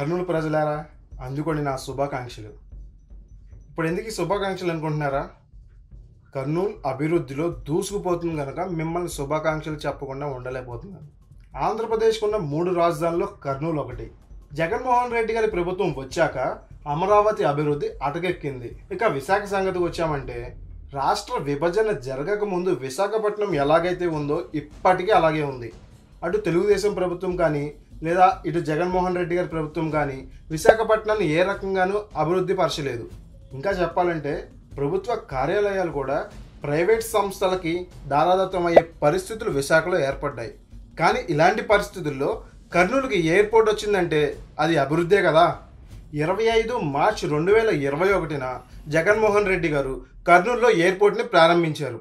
కర్నూలు ప్రజలారా అందుకోండి నా శుభాకాంక్షలు ఇప్పుడు ఎందుకు ఈ శుభాకాంక్షలు అనుకుంటున్నారా కర్నూలు అభివృద్ధిలో దూసుకుపోతుంది కనుక మిమ్మల్ని శుభాకాంక్షలు చెప్పకుండా ఉండలేకపోతున్నాను ఆంధ్రప్రదేశ్కు ఉన్న మూడు రాజధానుల్లో కర్నూలు ఒకటి జగన్మోహన్ రెడ్డి గారి ప్రభుత్వం వచ్చాక అమరావతి అభివృద్ధి అటకెక్కింది ఇక విశాఖ సంగతికి వచ్చామంటే రాష్ట్ర విభజన జరగకముందు విశాఖపట్నం ఎలాగైతే ఉందో ఇప్పటికీ అలాగే ఉంది అటు తెలుగుదేశం ప్రభుత్వం కానీ లేదా ఇటు జగన్మోహన్ రెడ్డి గారి ప్రభుత్వం కానీ విశాఖపట్నం ఏ రకంగానూ అభివృద్ధి పరచలేదు ఇంకా చెప్పాలంటే ప్రభుత్వ కార్యాలయాలు కూడా ప్రైవేట్ సంస్థలకి అయ్యే పరిస్థితులు విశాఖలో ఏర్పడ్డాయి కానీ ఇలాంటి పరిస్థితుల్లో కర్నూలుకి ఎయిర్పోర్ట్ వచ్చిందంటే అది అభివృద్ధే కదా ఇరవై ఐదు మార్చ్ రెండు వేల ఇరవై ఒకటిన జగన్మోహన్ రెడ్డి గారు కర్నూలులో ఎయిర్పోర్ట్ని ప్రారంభించారు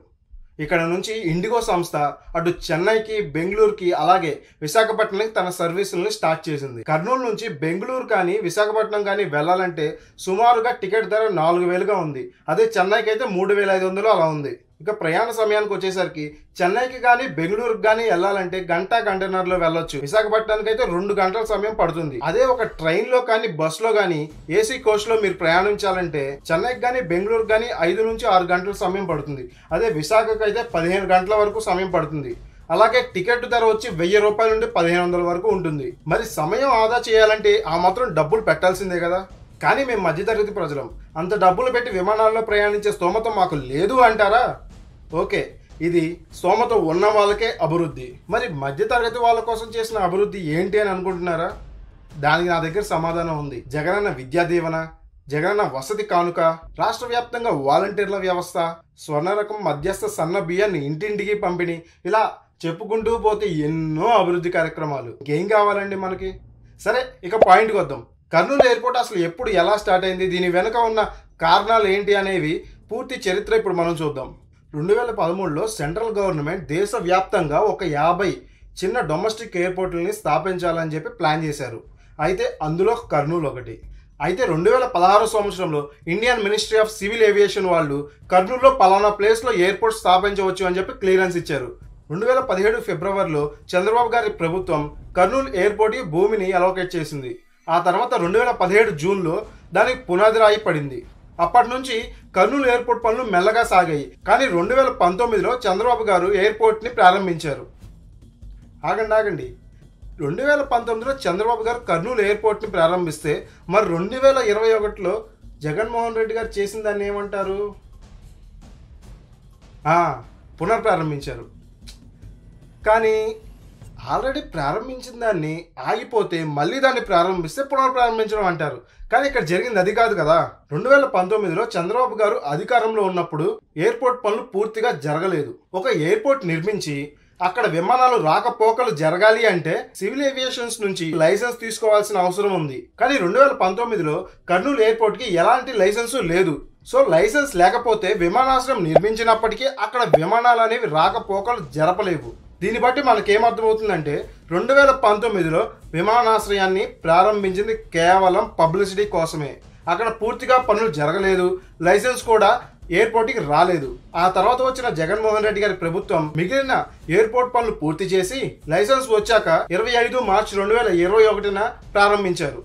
ఇక్కడ నుంచి ఇండిగో సంస్థ అటు చెన్నైకి బెంగళూరుకి అలాగే విశాఖపట్నంకి తన సర్వీసులను స్టార్ట్ చేసింది కర్నూలు నుంచి బెంగళూరు కానీ విశాఖపట్నం కానీ వెళ్ళాలంటే సుమారుగా టికెట్ ధర నాలుగు వేలుగా ఉంది అదే చెన్నైకి అయితే మూడు వేల ఐదు వందలు అలా ఉంది ఇంకా ప్రయాణ సమయానికి వచ్చేసరికి చెన్నైకి కానీ బెంగళూరుకి కానీ వెళ్ళాలంటే గంట గంటన్నరలో వెళ్ళొచ్చు విశాఖపట్నానికి అయితే రెండు గంటల సమయం పడుతుంది అదే ఒక ట్రైన్ లో కానీ బస్ లో కానీ ఏసీ కోచ్ లో మీరు ప్రయాణించాలంటే చెన్నైకి కానీ బెంగళూరు కానీ ఐదు నుంచి ఆరు గంటల సమయం పడుతుంది అదే విశాఖకు అయితే పదిహేను గంటల వరకు సమయం పడుతుంది అలాగే టికెట్ ధర వచ్చి వెయ్యి రూపాయల నుండి పదిహేను వందల వరకు ఉంటుంది మరి సమయం ఆదా చేయాలంటే ఆ మాత్రం డబ్బులు పెట్టాల్సిందే కదా కానీ మేము మధ్యతరగతి ప్రజలం అంత డబ్బులు పెట్టి విమానాల్లో ప్రయాణించే స్తోమత మాకు లేదు అంటారా ఓకే ఇది స్తోమత ఉన్న వాళ్ళకే అభివృద్ధి మరి మధ్యతరగతి వాళ్ళ కోసం చేసిన అభివృద్ధి ఏంటి అని అనుకుంటున్నారా దానికి నా దగ్గర సమాధానం ఉంది జగనన్న విద్యా దీవెన జగనన్న వసతి కానుక రాష్ట్ర వ్యాప్తంగా వాలంటీర్ల వ్యవస్థ స్వర్ణరకం మధ్యస్థ సన్న బియ్యాన్ని ఇంటింటికి పంపిణీ ఇలా చెప్పుకుంటూ పోతే ఎన్నో అభివృద్ధి కార్యక్రమాలు ఏం కావాలండి మనకి సరే ఇక పాయింట్కి వద్దాం కర్నూలు ఎయిర్పోర్ట్ అసలు ఎప్పుడు ఎలా స్టార్ట్ అయింది దీని వెనుక ఉన్న కారణాలు ఏంటి అనేవి పూర్తి చరిత్ర ఇప్పుడు మనం చూద్దాం రెండు వేల పదమూడులో సెంట్రల్ గవర్నమెంట్ దేశవ్యాప్తంగా ఒక యాభై చిన్న డొమెస్టిక్ ఎయిర్పోర్ట్లని స్థాపించాలని చెప్పి ప్లాన్ చేశారు అయితే అందులో కర్నూలు ఒకటి అయితే రెండు వేల పదహారు సంవత్సరంలో Indian ministry of civil aviation వాళ్ళు కర్నూలులో పలానా ప్లేస్లో ఎయిర్పోర్ట్ స్థాపించవచ్చు అని చెప్పి క్లియరెన్స్ ఇచ్చారు రెండు వేల పదిహేడు ఫిబ్రవరిలో చంద్రబాబు గారి ప్రభుత్వం కర్నూలు ఎయిర్పోర్ట్కి భూమిని అలోకేట్ చేసింది ఆ తర్వాత రెండు వేల పదిహేడు జూన్లో దానికి పునాది రాయి పడింది అప్పటి నుంచి కర్నూలు ఎయిర్పోర్ట్ పనులు మెల్లగా సాగాయి కానీ రెండు వేల పంతొమ్మిదిలో చంద్రబాబు గారు ఎయిర్పోర్ట్ని ప్రారంభించారు ఆగండి ఆగండి రెండు వేల పంతొమ్మిదిలో చంద్రబాబు గారు కర్నూలు ఎయిర్పోర్ట్ని ప్రారంభిస్తే మరి రెండు వేల ఇరవై ఒకటిలో జగన్మోహన్ రెడ్డి గారు చేసిన దాన్ని ఏమంటారు పునఃప్రారంభించారు కానీ ఆల్రెడీ ప్రారంభించిన దాన్ని ఆగిపోతే మళ్ళీ దాన్ని ప్రారంభిస్తే పునఃప్రారంభించడం అంటారు కానీ ఇక్కడ జరిగింది అది కాదు కదా రెండు వేల పంతొమ్మిదిలో చంద్రబాబు గారు అధికారంలో ఉన్నప్పుడు ఎయిర్పోర్ట్ పనులు పూర్తిగా జరగలేదు ఒక ఎయిర్పోర్ట్ నిర్మించి అక్కడ విమానాలు రాకపోకలు జరగాలి అంటే సివిల్ ఏవియేషన్స్ నుంచి లైసెన్స్ తీసుకోవాల్సిన అవసరం ఉంది కానీ రెండు వేల పంతొమ్మిదిలో కర్నూలు ఎయిర్పోర్ట్కి ఎలాంటి లైసెన్సు లేదు సో లైసెన్స్ లేకపోతే విమానాశ్రయం నిర్మించినప్పటికీ అక్కడ విమానాలు అనేవి రాకపోకలు జరపలేవు దీన్ని బట్టి మనకి ఏమర్థమవుతుందంటే రెండు వేల పంతొమ్మిదిలో విమానాశ్రయాన్ని ప్రారంభించింది కేవలం పబ్లిసిటీ కోసమే అక్కడ పూర్తిగా పనులు జరగలేదు లైసెన్స్ కూడా ఎయిర్పోర్ట్కి రాలేదు ఆ తర్వాత వచ్చిన జగన్మోహన్ రెడ్డి గారి ప్రభుత్వం మిగిలిన ఎయిర్పోర్ట్ పనులు పూర్తి చేసి లైసెన్స్ వచ్చాక ఇరవై ఐదు మార్చి రెండు వేల ఇరవై ఒకటిన ప్రారంభించారు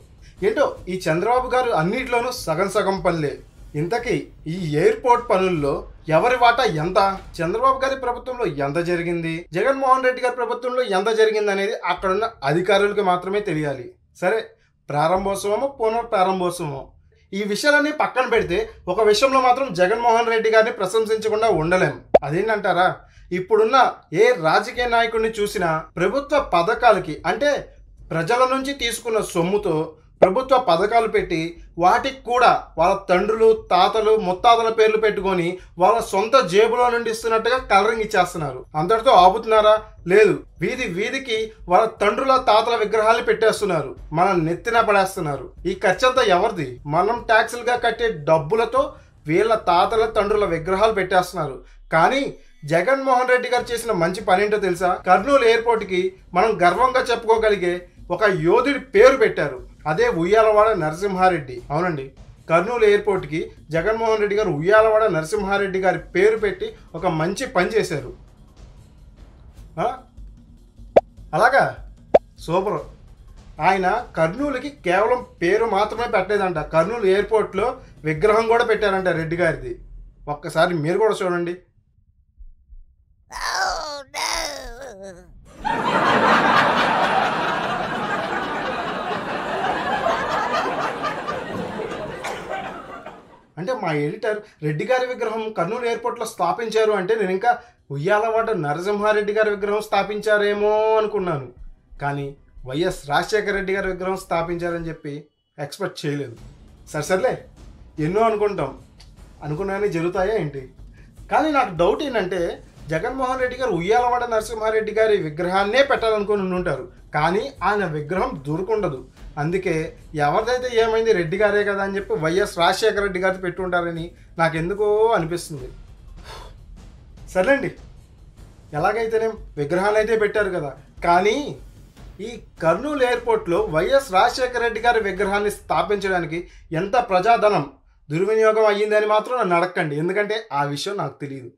ఏంటో ఈ చంద్రబాబు గారు అన్నింటిలోనూ సగం సగం పనులే ఇంతకీ ఈ ఎయిర్పోర్ట్ పనుల్లో ఎవరి వాటా ఎంత చంద్రబాబు గారి ప్రభుత్వంలో ఎంత జరిగింది జగన్మోహన్ రెడ్డి గారి ప్రభుత్వంలో ఎంత జరిగింది అనేది అక్కడున్న అధికారులకు మాత్రమే తెలియాలి సరే ప్రారంభోత్సవము పునఃప్రారంభోత్సవము ఈ విషయాలన్నీ పక్కన పెడితే ఒక విషయంలో మాత్రం జగన్మోహన్ రెడ్డి గారిని ప్రశంసించకుండా ఉండలేం అదేంటంటారా ఇప్పుడున్న ఏ రాజకీయ నాయకుడిని చూసినా ప్రభుత్వ పథకాలకి అంటే ప్రజల నుంచి తీసుకున్న సొమ్ముతో ప్రభుత్వ పథకాలు పెట్టి వాటికి కూడా వాళ్ళ తండ్రులు తాతలు ముత్తాతల పేర్లు పెట్టుకొని వాళ్ళ సొంత జేబులో నుండి ఇస్తున్నట్టుగా కలరింగ్ ఇచ్చేస్తున్నారు అందరితో ఆపుతున్నారా లేదు వీధి వీధికి వాళ్ళ తండ్రుల తాతల విగ్రహాలు పెట్టేస్తున్నారు మనం నెత్తిన పడేస్తున్నారు ఈ ఖర్చంతా ఎవరిది మనం ట్యాక్సులుగా కట్టే డబ్బులతో వీళ్ళ తాతల తండ్రుల విగ్రహాలు పెట్టేస్తున్నారు కానీ జగన్మోహన్ రెడ్డి గారు చేసిన మంచి పని ఏంటో తెలుసా కర్నూలు ఎయిర్పోర్ట్కి మనం గర్వంగా చెప్పుకోగలిగే ఒక యోధుడి పేరు పెట్టారు అదే ఉయ్యాలవాడ నరసింహారెడ్డి అవునండి కర్నూలు ఎయిర్పోర్ట్కి జగన్మోహన్ రెడ్డి గారు ఉయ్యాలవాడ నరసింహారెడ్డి గారి పేరు పెట్టి ఒక మంచి పని చేశారు అలాగా సూపర్ ఆయన కర్నూలుకి కేవలం పేరు మాత్రమే పెట్టలేదంట కర్నూలు ఎయిర్పోర్ట్లో విగ్రహం కూడా పెట్టారంట రెడ్డి గారిది ఒక్కసారి మీరు కూడా చూడండి oh, మా ఎడిటర్ రెడ్డి గారి విగ్రహం కర్నూలు ఎయిర్పోర్ట్లో స్థాపించారు అంటే నేను ఇంకా ఉయ్యాలవాడ నరసింహారెడ్డి గారి విగ్రహం స్థాపించారేమో అనుకున్నాను కానీ వైఎస్ రాజశేఖర రెడ్డి గారి విగ్రహం స్థాపించారని చెప్పి ఎక్స్పెక్ట్ చేయలేదు సరే సర్లే ఎన్నో అనుకుంటాం అనుకున్నానే జరుగుతాయా ఏంటి కానీ నాకు డౌట్ ఏంటంటే జగన్మోహన్ రెడ్డి గారు ఉయ్యాలవాడ నరసింహారెడ్డి గారి విగ్రహాన్నే పెట్టాలనుకుని ఉంటారు కానీ ఆయన విగ్రహం దొరుకుండదు అందుకే ఎవరిదైతే ఏమైంది రెడ్డి గారే కదా అని చెప్పి వైఎస్ రాజశేఖర రెడ్డి గారితో పెట్టుంటారని ఎందుకో అనిపిస్తుంది సర్లేండి ఎలాగైతేనే విగ్రహాలు అయితే పెట్టారు కదా కానీ ఈ కర్నూలు ఎయిర్పోర్ట్లో వైఎస్ రాజశేఖర రెడ్డి గారి విగ్రహాన్ని స్థాపించడానికి ఎంత ప్రజాధనం దుర్వినియోగం అయ్యిందని మాత్రం నన్ను అడగండి ఎందుకంటే ఆ విషయం నాకు తెలియదు